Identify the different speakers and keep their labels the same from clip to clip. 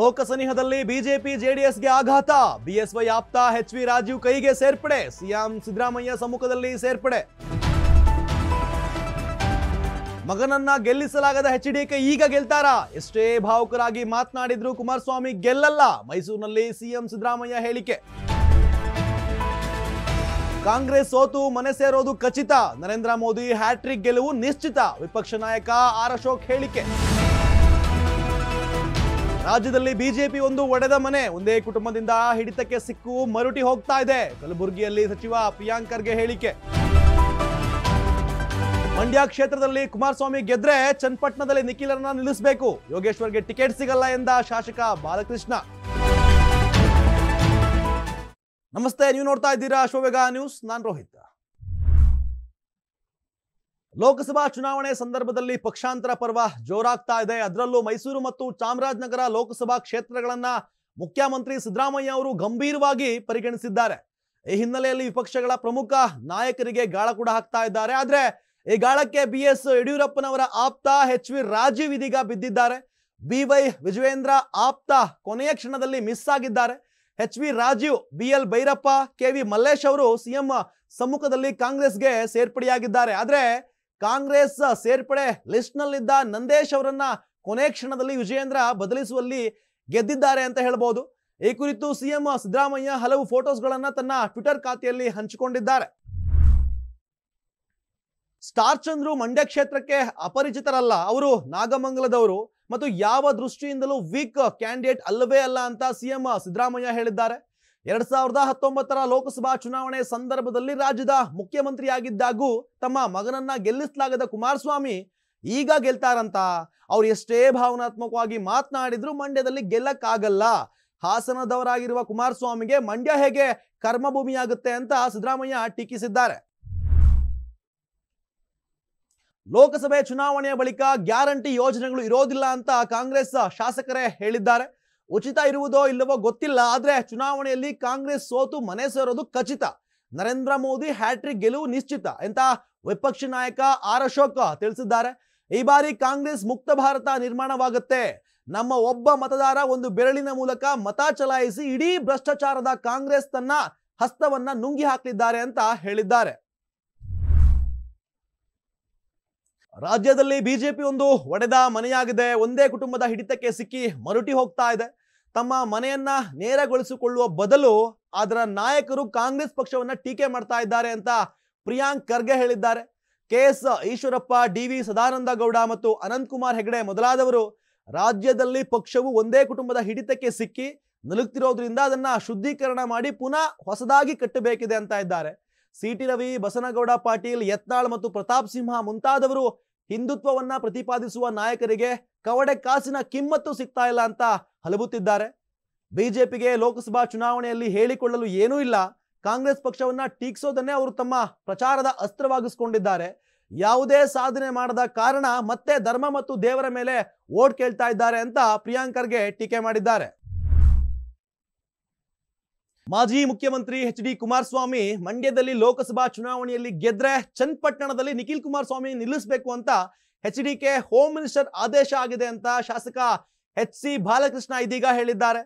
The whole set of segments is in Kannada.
Speaker 1: ಲೋಕಸನಿಹದಲ್ಲಿ ಬಿಜೆಪಿ ಜೆಡಿಎಸ್ಗೆ ಆಘಾತ ಬಿಎಸ್ವೈ ಆಪ್ತ ಎಚ್ ವಿ ರಾಜೀವ್ ಕೈಗೆ ಸೇರ್ಪಡೆ ಸಿಎಂ ಸಿದ್ದರಾಮಯ್ಯ ಸಮ್ಮುಖದಲ್ಲಿ ಸೇರ್ಪಡೆ ಮಗನನ್ನ ಗೆಲ್ಲಿಸಲಾಗದ ಎಚ್ ಡಿಕೆ ಈಗ ಗೆಲ್ತಾರ ಎಷ್ಟೇ ಭಾವುಕರಾಗಿ ಮಾತನಾಡಿದ್ರು ಕುಮಾರಸ್ವಾಮಿ ಗೆಲ್ಲಲ್ಲ ಮೈಸೂರಿನಲ್ಲಿ ಸಿಎಂ ಸಿದ್ದರಾಮಯ್ಯ ಹೇಳಿಕೆ ಕಾಂಗ್ರೆಸ್ ಸೋತು ಮನೆ ಸೇರೋದು ಖಚಿತ ನರೇಂದ್ರ ಮೋದಿ ಹ್ಯಾಟ್ರಿಕ್ ಗೆಲುವು ನಿಶ್ಚಿತ ವಿಪಕ್ಷ ನಾಯಕ ಆರ್ ಅಶೋಕ್ ಹೇಳಿಕೆ ರಾಜ್ಯದಲ್ಲಿ ಬಿಜೆಪಿ ಒಂದು ಒಡೆದ ಮನೆ ಒಂದೇ ಕುಟುಂಬದಿಂದ ಹಿಡಿತಕ್ಕೆ ಸಿಕ್ಕು ಮರುಟಿ ಹೋಗ್ತಾ ಇದೆ ಕಲಬುರಗಿಯಲ್ಲಿ ಸಚಿವ ಪ್ರಿಯಾಂಕ್ ಹೇಳಿಕೆ ಮಂಡ್ಯ ಕ್ಷೇತ್ರದಲ್ಲಿ ಕುಮಾರಸ್ವಾಮಿ ಗೆದ್ರೆ ಚನ್ನಪಟ್ಟಣದಲ್ಲಿ ನಿಖಿಲರನ್ನ ನಿಲ್ಲಿಸಬೇಕು ಯೋಗೇಶ್ವರ್ಗೆ ಟಿಕೆಟ್ ಸಿಗಲ್ಲ ಎಂದ ಶಾಸಕ ಬಾಲಕೃಷ್ಣ ನಮಸ್ತೆ ನೀವು ನೋಡ್ತಾ ಇದ್ದೀರಾ ಅಶ್ವವೇಗ ನ್ಯೂಸ್ ನಾನ್ ರೋಹಿತ್ ಲೋಕಸಭಾ ಚುನಾವಣೆ ಸಂದರ್ಭದಲ್ಲಿ ಪಕ್ಷಾಂತರ ಪರ್ವ ಜೋರಾಗ್ತಾ ಇದೆ ಅದರಲ್ಲೂ ಮೈಸೂರು ಮತ್ತು ಚಾಮರಾಜನಗರ ಲೋಕಸಭಾ ಕ್ಷೇತ್ರಗಳನ್ನ ಮುಖ್ಯಮಂತ್ರಿ ಸಿದ್ದರಾಮಯ್ಯ ಅವರು ಗಂಭೀರವಾಗಿ ಪರಿಗಣಿಸಿದ್ದಾರೆ ಈ ಹಿನ್ನೆಲೆಯಲ್ಲಿ ವಿಪಕ್ಷಗಳ ಪ್ರಮುಖ ನಾಯಕರಿಗೆ ಗಾಳ ಕೂಡ ಹಾಕ್ತಾ ಇದ್ದಾರೆ ಆದ್ರೆ ಈ ಗಾಳಕ್ಕೆ ಬಿ ಎಸ್ ಯಡಿಯೂರಪ್ಪನವರ ಆಪ್ತ ಎಚ್ ವಿ ರಾಜೀವ್ ಇದೀಗ ಬಿದ್ದಿದ್ದಾರೆ ಬಿ ವೈ ವಿಜಯೇಂದ್ರ ಆಪ್ತ ಕೊನೆಯ ಕ್ಷಣದಲ್ಲಿ ಮಿಸ್ ಆಗಿದ್ದಾರೆ H V Rajeev B L Bhairappa K V Mallesh ಅವರು ಸಿಎಂ ಸಮ್ಮುಖದಲ್ಲಿ ಕಾಂಗ್ರೆಸ್ಗೆ ಸೇರ್ಪಡೆಯಾಗಿದ್ದಾರೆ ಆದ್ರೆ ಕಾಂಗ್ರೆಸ್ ಸೇರ್ಪಡೆ ಲಿಸ್ಟ್ನಲ್ಲಿದ್ದ ನಂದೇಶ್ ಅವರನ್ನ ಕೊನೆ ಕ್ಷಣದಲ್ಲಿ ವಿಜಯೇಂದ್ರ ಬದಲಿಸುವಲ್ಲಿ ಗೆದ್ದಿದ್ದಾರೆ ಅಂತ ಹೇಳಬಹುದು ಈ ಕುರಿತು ಸಿಎಂ ಸಿದ್ದರಾಮಯ್ಯ ಹಲವು ಫೋಟೋಸ್ಗಳನ್ನ ತನ್ನ ಟ್ವಿಟರ್ ಖಾತೆಯಲ್ಲಿ ಹಂಚಿಕೊಂಡಿದ್ದಾರೆ ಸ್ಟಾರ್ ಚಂದ್ರು ಮಂಡ್ಯ ಕ್ಷೇತ್ರಕ್ಕೆ ಅಪರಿಚಿತರಲ್ಲ ಅವರು ನಾಗಮಂಗಲದವರು ಮತ್ತು ಯಾವ ದೃಷ್ಟಿಯಿಂದಲೂ ವೀಕ್ ಕ್ಯಾಂಡಿಡೇಟ್ ಅಲ್ಲವೇ ಅಲ್ಲ ಅಂತ ಸಿಎಂ ಸಿದ್ದರಾಮಯ್ಯ ಹೇಳಿದ್ದಾರೆ ಎರಡ್ ಸಾವಿರದ ಹತ್ತೊಂಬತ್ತರ ಲೋಕಸಭಾ ಚುನಾವಣೆ ಸಂದರ್ಭದಲ್ಲಿ ರಾಜ್ಯದ ಮುಖ್ಯಮಂತ್ರಿಯಾಗಿದ್ದಾಗೂ ತಮ್ಮ ಮಗನನ್ನ ಗೆಲ್ಲಿಸಲಾಗದ ಕುಮಾರಸ್ವಾಮಿ ಈಗ ಗೆಲ್ತಾರಂತ ಅವ್ರು ಎಷ್ಟೇ ಭಾವನಾತ್ಮಕವಾಗಿ ಮಾತನಾಡಿದ್ರು ಮಂಡ್ಯದಲ್ಲಿ ಗೆಲ್ಲಕ್ಕಾಗಲ್ಲ ಹಾಸನದವರಾಗಿರುವ ಕುಮಾರಸ್ವಾಮಿಗೆ ಮಂಡ್ಯ ಹೇಗೆ ಕರ್ಮಭೂಮಿಯಾಗುತ್ತೆ ಅಂತ ಸಿದ್ದರಾಮಯ್ಯ ಟೀಕಿಸಿದ್ದಾರೆ ಲೋಕಸಭೆ ಚುನಾವಣೆಯ ಬಳಿಕ ಗ್ಯಾರಂಟಿ ಯೋಜನೆಗಳು ಇರೋದಿಲ್ಲ ಅಂತ ಕಾಂಗ್ರೆಸ್ ಶಾಸಕರೇ ಹೇಳಿದ್ದಾರೆ ಉಚಿತ ಇರುವುದೋ ಇಲ್ಲವೋ ಗೊತ್ತಿಲ್ಲ ಆದರೆ ಚುನಾವಣೆಯಲ್ಲಿ ಕಾಂಗ್ರೆಸ್ ಸೋತು ಮನೆ ಸೇರೋದು ಖಚಿತ ನರೇಂದ್ರ ಮೋದಿ ಹ್ಯಾಟ್ರಿಕ್ ಗೆಲುವು ನಿಶ್ಚಿತ ಎಂತ ವಿಪಕ್ಷ ನಾಯಕ ಆರ್ ಅಶೋಕ್ ತಿಳಿಸಿದ್ದಾರೆ ಈ ಬಾರಿ ಕಾಂಗ್ರೆಸ್ ಮುಕ್ತ ಭಾರತ ನಿರ್ಮಾಣವಾಗುತ್ತೆ ನಮ್ಮ ಒಬ್ಬ ಮತದಾರ ಒಂದು ಬೆರಳಿನ ಮೂಲಕ ಮತ ಚಲಾಯಿಸಿ ಇಡೀ ಭ್ರಷ್ಟಾಚಾರದ ಕಾಂಗ್ರೆಸ್ ತನ್ನ ಹಸ್ತವನ್ನ ನುಂಗಿ ಹಾಕಲಿದ್ದಾರೆ ಅಂತ ಹೇಳಿದ್ದಾರೆ ರಾಜ್ಯದಲ್ಲಿ ಬಿಜೆಪಿ ಒಂದು ಒಡೆದ ಮನೆಯಾಗಿದೆ ಒಂದೇ ಕುಟುಂಬದ ಹಿಡಿತಕ್ಕೆ ಸಿಕ್ಕಿ ಮರುಟಿ ಹೋಗ್ತಾ ಇದೆ ತಮ್ಮ ಮನೆಯನ್ನ ನೇರಗೊಳಿಸಿಕೊಳ್ಳುವ ಬದಲು ಅದರ ನಾಯಕರು ಕಾಂಗ್ರೆಸ್ ಪಕ್ಷವನ್ನ ಟೀಕೆ ಮಾಡ್ತಾ ಇದ್ದಾರೆ ಅಂತ ಪ್ರಿಯಾಂಕ್ ಖರ್ಗೆ ಹೇಳಿದ್ದಾರೆ K S Eshwarappa D V Sadananda Gowda ಮತ್ತು ಅನಂತಕುಮಾರ್ ಹೆಗಡೆ ಮೊದಲಾದವರು ರಾಜ್ಯದಲ್ಲಿ ಪಕ್ಷವು ಒಂದೇ ಕುಟುಂಬದ ಹಿಡಿತಕ್ಕೆ ಸಿಕ್ಕಿ ನಲುಗ್ತಿರೋದ್ರಿಂದ ಅದನ್ನ ಶುದ್ಧೀಕರಣ ಮಾಡಿ ಪುನಃ ಹೊಸದಾಗಿ ಕಟ್ಟಬೇಕಿದೆ ಅಂತ ಇದ್ದಾರೆ ಸಿ ರವಿ ಬಸನಗೌಡ ಪಾಟೀಲ್ ಯತ್ನಾಳ್ ಮತ್ತು ಪ್ರತಾಪ್ ಸಿಂಹ ಮುಂತಾದವರು ಹಿಂದುತ್ವವನ್ನ ಪ್ರತಿಪಾದಿಸುವ ನಾಯಕರಿಗೆ ಕವಡೆ ಕಾಸಿನ ಕಿಮ್ಮತ್ತು ಸಿಗ್ತಾ ಇಲ್ಲ ಅಂತ ಹಲಬುತ್ತಿದ್ದಾರೆ ಬಿಜೆಪಿಗೆ ಲೋಕಸಭಾ ಚುನಾವಣೆಯಲ್ಲಿ ಹೇಳಿಕೊಳ್ಳಲು ಏನೂ ಇಲ್ಲ ಕಾಂಗ್ರೆಸ್ ಪಕ್ಷವನ್ನ ಟೀಕಿಸೋದನ್ನೇ ಅವರು ತಮ್ಮ ಪ್ರಚಾರದ ಅಸ್ತ್ರವಾಗಿಸ್ಕೊಂಡಿದ್ದಾರೆ ಯಾವುದೇ ಸಾಧನೆ ಮಾಡದ ಕಾರಣ ಮತ್ತೆ ಧರ್ಮ ಮತ್ತು ದೇವರ ಮೇಲೆ ಓಟ್ ಕೇಳ್ತಾ ಇದ್ದಾರೆ ಅಂತ ಪ್ರಿಯಾಂಕರ್ಗೆ ಟೀಕೆ ಮಾಡಿದ್ದಾರೆ ಮಾಜಿ ಮುಖ್ಯಮಂತ್ರಿ ಎಚ್ ಡಿ ಕುಮಾರಸ್ವಾಮಿ ಮಂಡ್ಯದಲ್ಲಿ ಲೋಕಸಭಾ ಚುನಾವಣೆಯಲ್ಲಿ ಗೆದ್ರೆ ಚನ್ನಪಟ್ಟಣದಲ್ಲಿ ನಿಖಿಲ್ ಕುಮಾರಸ್ವಾಮಿ ನಿಲ್ಲಿಸಬೇಕು ಅಂತ H D K home minister ಆದೇಶ ಆಗಿದೆ ಅಂತ ಶಾಸಕ ಎಚ್ ಸಿ ಬಾಲಕೃಷ್ಣ ಇದೀಗ ಹೇಳಿದ್ದಾರೆ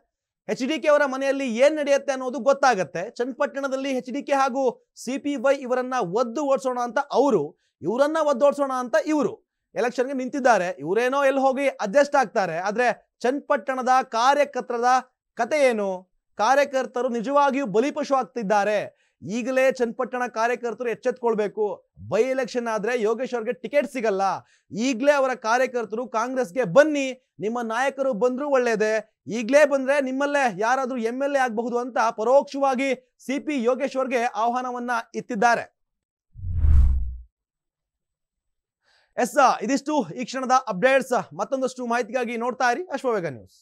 Speaker 1: ಎಚ್ ಡಿ ಕೆ ಅವರ ಮನೆಯಲ್ಲಿ ಏನ್ ನಡೆಯುತ್ತೆ ಅನ್ನೋದು ಗೊತ್ತಾಗತ್ತೆ ಚನ್ನಪಟ್ಟಣದಲ್ಲಿ ಎಚ್ ಡಿ ಕೆ ಹಾಗೂ ಸಿ ಪಿ ವೈ ಇವರನ್ನ ಒದ್ದು ಓಡಿಸೋಣ ಅಂತ ಅವರು ಇವರನ್ನ ಓಡಿಸೋಣ ಅಂತ ಇವರು ಎಲೆಕ್ಷನ್ಗೆ ನಿಂತಿದ್ದಾರೆ ಇವರೇನೋ ಎಲ್ಲಿ ಹೋಗಿ ಅಡ್ಜಸ್ಟ್ ಆಗ್ತಾರೆ ಆದ್ರೆ ಚನ್ನಪಟ್ಟಣದ ಕಾರ್ಯಕರ್ತರದ ಕತೆ ಏನು ಕಾರ್ಯಕರ್ತರು ನಿಜವಾಗಿಯೂ ಬಲಿಪಶು ಆಗ್ತಿದ್ದಾರೆ ಈಗಲೇ ಚನ್ನಪಟ್ಟಣ ಕಾರ್ಯಕರ್ತರು ಎಚ್ಚೆತ್ಕೊಳ್ಬೇಕು ಬೈ ಎಲೆಕ್ಷನ್ ಆದ್ರೆ ಯೋಗೇಶ್ ಅವ್ರಿಗೆ ಟಿಕೆಟ್ ಸಿಗಲ್ಲ ಈಗಲೇ ಅವರ ಕಾರ್ಯಕರ್ತರು ಕಾಂಗ್ರೆಸ್ಗೆ ಬನ್ನಿ ನಿಮ್ಮ ನಾಯಕರು ಬಂದ್ರು ಒಳ್ಳೇದೆ ಈಗಲೇ ಬಂದ್ರೆ ನಿಮ್ಮಲ್ಲೇ ಯಾರಾದ್ರೂ ಎಂ ಎಲ್ ಎ ಆಗಬಹುದು ಅಂತ ಪರೋಕ್ಷವಾಗಿ ಸಿ ಪಿ ಯೋಗೇಶ್ ಅವ್ರಿಗೆ ಆಹ್ವಾನವನ್ನ ಇತ್ತಿದ್ದಾರೆ ಎಸ್ ಇದಿಷ್ಟು ಈ ಕ್ಷಣದ ಅಪ್ಡೇಟ್ಸ್ ಮತ್ತೊಂದಷ್ಟು ಮಾಹಿತಿಗಾಗಿ ನೋಡ್ತಾ ಇರಿ ಅಶ್ವವೇಗ ನ್ಯೂಸ್